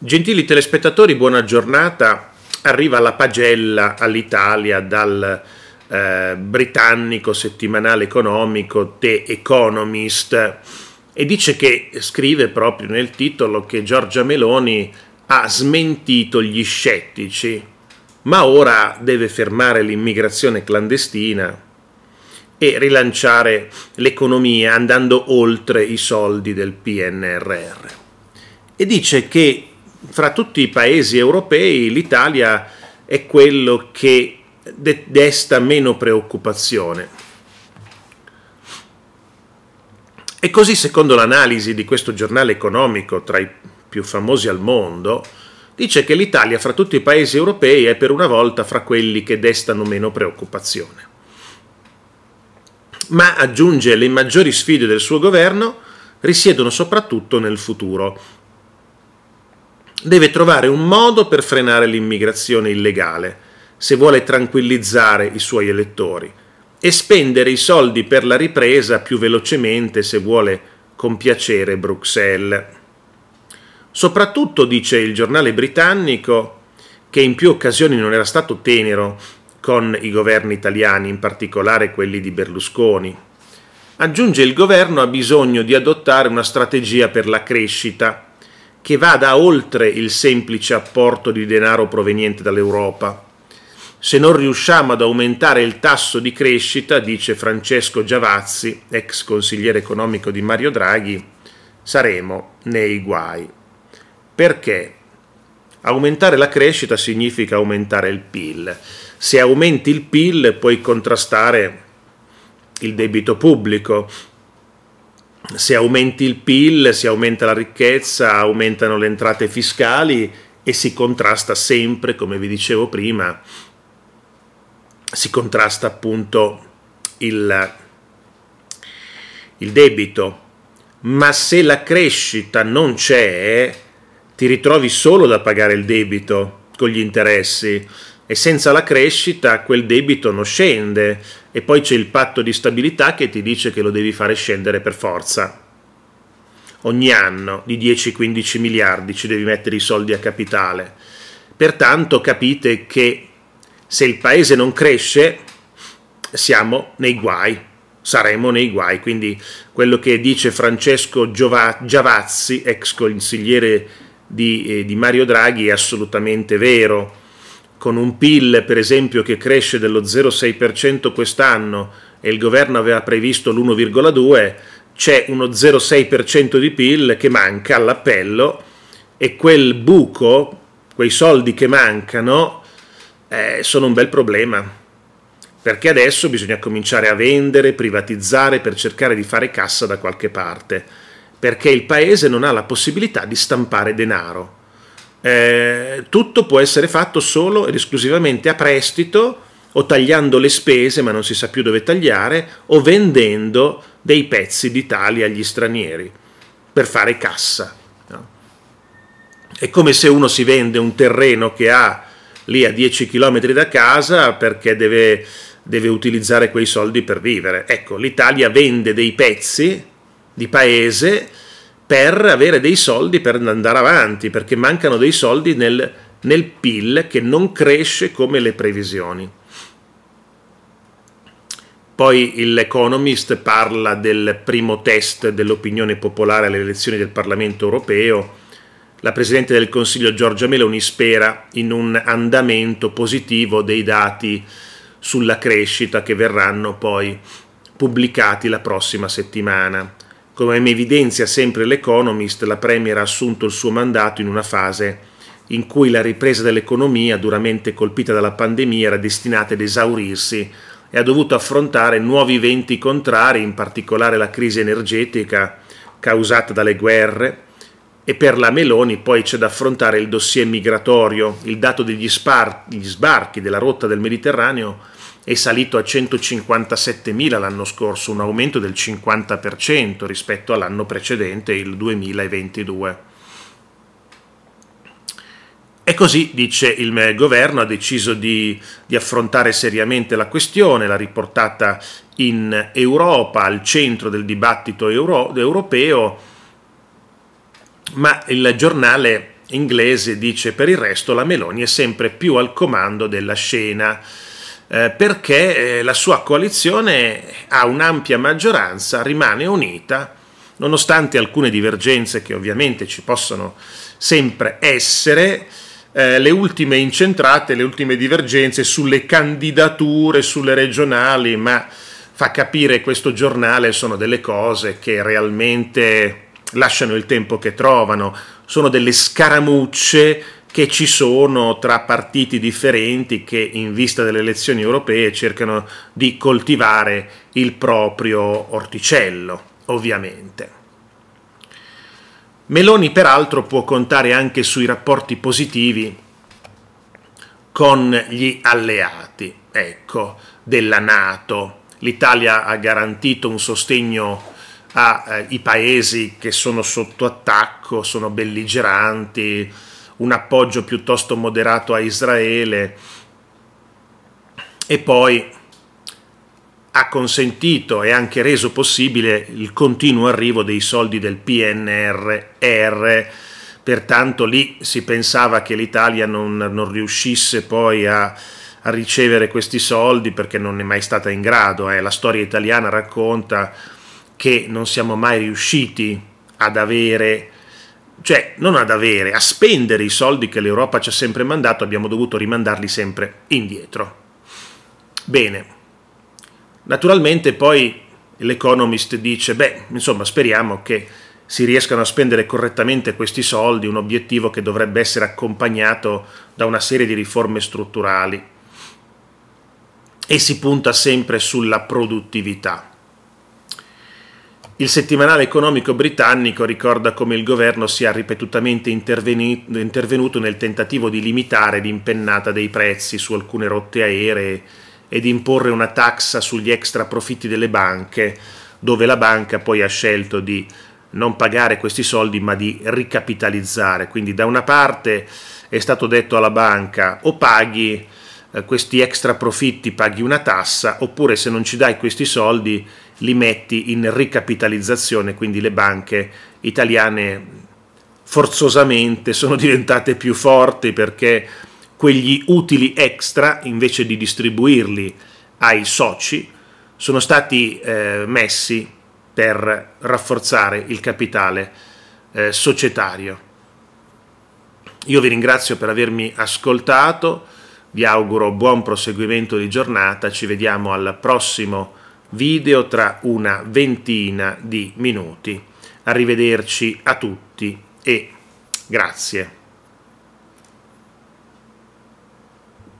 Gentili telespettatori, buona giornata. Arriva la pagella all'Italia dal eh, britannico settimanale economico The Economist e dice che, scrive proprio nel titolo, che Giorgia Meloni ha smentito gli scettici, ma ora deve fermare l'immigrazione clandestina e rilanciare l'economia andando oltre i soldi del PNRR. E dice che fra tutti i paesi europei l'Italia è quello che desta meno preoccupazione. E così, secondo l'analisi di questo giornale economico tra i più famosi al mondo, dice che l'Italia fra tutti i paesi europei è per una volta fra quelli che destano meno preoccupazione. Ma aggiunge le maggiori sfide del suo governo risiedono soprattutto nel futuro, deve trovare un modo per frenare l'immigrazione illegale, se vuole tranquillizzare i suoi elettori, e spendere i soldi per la ripresa più velocemente se vuole compiacere Bruxelles. Soprattutto, dice il giornale britannico, che in più occasioni non era stato tenero con i governi italiani, in particolare quelli di Berlusconi. Aggiunge il governo ha bisogno di adottare una strategia per la crescita che vada oltre il semplice apporto di denaro proveniente dall'Europa. Se non riusciamo ad aumentare il tasso di crescita, dice Francesco Giavazzi, ex consigliere economico di Mario Draghi, saremo nei guai. Perché? Aumentare la crescita significa aumentare il PIL. Se aumenti il PIL puoi contrastare il debito pubblico, se aumenti il PIL, si aumenta la ricchezza, aumentano le entrate fiscali e si contrasta sempre, come vi dicevo prima, si contrasta appunto il, il debito. Ma se la crescita non c'è, ti ritrovi solo da pagare il debito con gli interessi e senza la crescita quel debito non scende e poi c'è il patto di stabilità che ti dice che lo devi fare scendere per forza. Ogni anno di 10-15 miliardi ci devi mettere i soldi a capitale. Pertanto capite che se il paese non cresce siamo nei guai, saremo nei guai. Quindi quello che dice Francesco Giova- Giavazzi, ex consigliere di, eh, di Mario Draghi, è assolutamente vero con un PIL per esempio che cresce dello 0,6% quest'anno e il governo aveva previsto l'1,2, c'è uno 0,6% di PIL che manca all'appello e quel buco, quei soldi che mancano, eh, sono un bel problema. Perché adesso bisogna cominciare a vendere, privatizzare per cercare di fare cassa da qualche parte. Perché il paese non ha la possibilità di stampare denaro eh, tutto può essere fatto solo ed esclusivamente a prestito o tagliando le spese, ma non si sa più dove tagliare, o vendendo dei pezzi d'Italia agli stranieri per fare cassa. No? È come se uno si vende un terreno che ha lì a 10 km da casa perché deve, deve utilizzare quei soldi per vivere. Ecco, l'Italia vende dei pezzi di paese per avere dei soldi per andare avanti, perché mancano dei soldi nel, nel PIL che non cresce come le previsioni. Poi l'Economist parla del primo test dell'opinione popolare alle elezioni del Parlamento europeo. La Presidente del Consiglio Giorgia Meloni spera in un andamento positivo dei dati sulla crescita che verranno poi pubblicati la prossima settimana. Come evidenzia sempre l'Economist, la Premier ha assunto il suo mandato in una fase in cui la ripresa dell'economia, duramente colpita dalla pandemia, era destinata ad esaurirsi e ha dovuto affrontare nuovi venti contrari, in particolare la crisi energetica causata dalle guerre, e per la Meloni poi c'è da affrontare il dossier migratorio, il dato degli, spar- sbarchi della rotta del Mediterraneo è salito a 157.000 l'anno scorso, un aumento del 50% rispetto all'anno precedente, il 2022. E così, dice il governo, ha deciso di, di, affrontare seriamente la questione, l'ha riportata in Europa, al centro del dibattito euro, europeo, ma il giornale inglese dice per il resto la Meloni è sempre più al comando della scena eh, perché eh, la sua coalizione ha un'ampia maggioranza, rimane unita, nonostante alcune divergenze che ovviamente ci possono sempre essere, eh, le ultime incentrate, le ultime divergenze sulle candidature, sulle regionali, ma fa capire questo giornale sono delle cose che realmente lasciano il tempo che trovano, sono delle scaramucce che ci sono tra partiti differenti che in vista delle elezioni europee cercano di coltivare il proprio orticello, ovviamente. Meloni peraltro può contare anche sui rapporti positivi con gli alleati, ecco, della Nato. L'Italia ha garantito un sostegno ai eh, paesi che sono sotto attacco, sono belligeranti, un appoggio piuttosto moderato a Israele e poi ha consentito e anche reso possibile il continuo arrivo dei soldi del PNRR. Pertanto lì si pensava che l'Italia non, non riuscisse poi a, a, ricevere questi soldi perché non è mai stata in grado. Eh. La storia italiana racconta che non siamo mai riusciti ad avere cioè non ad avere, a spendere i soldi che l'Europa ci ha sempre mandato, abbiamo dovuto rimandarli sempre indietro. Bene, naturalmente poi l'Economist dice, beh, insomma speriamo che si riescano a spendere correttamente questi soldi, un obiettivo che dovrebbe essere accompagnato da una serie di riforme strutturali. E si punta sempre sulla produttività. Il settimanale economico britannico ricorda come il governo sia ripetutamente intervenuto nel tentativo di limitare l'impennata dei prezzi su alcune rotte aeree e di imporre una tassa sugli extra profitti delle banche, dove la banca poi ha scelto di non pagare questi soldi ma di ricapitalizzare. Quindi da una parte è stato detto alla banca o paghi eh, questi extra profitti, paghi una tassa, oppure se non ci dai questi soldi li metti in ricapitalizzazione, quindi le banche italiane forzosamente sono diventate più forti perché quegli utili extra, invece di distribuirli ai soci, sono stati eh, messi per rafforzare il capitale eh, societario. Io vi ringrazio per avermi ascoltato, vi auguro buon proseguimento di giornata, ci vediamo al prossimo video tra una ventina di minuti. Arrivederci a tutti e grazie.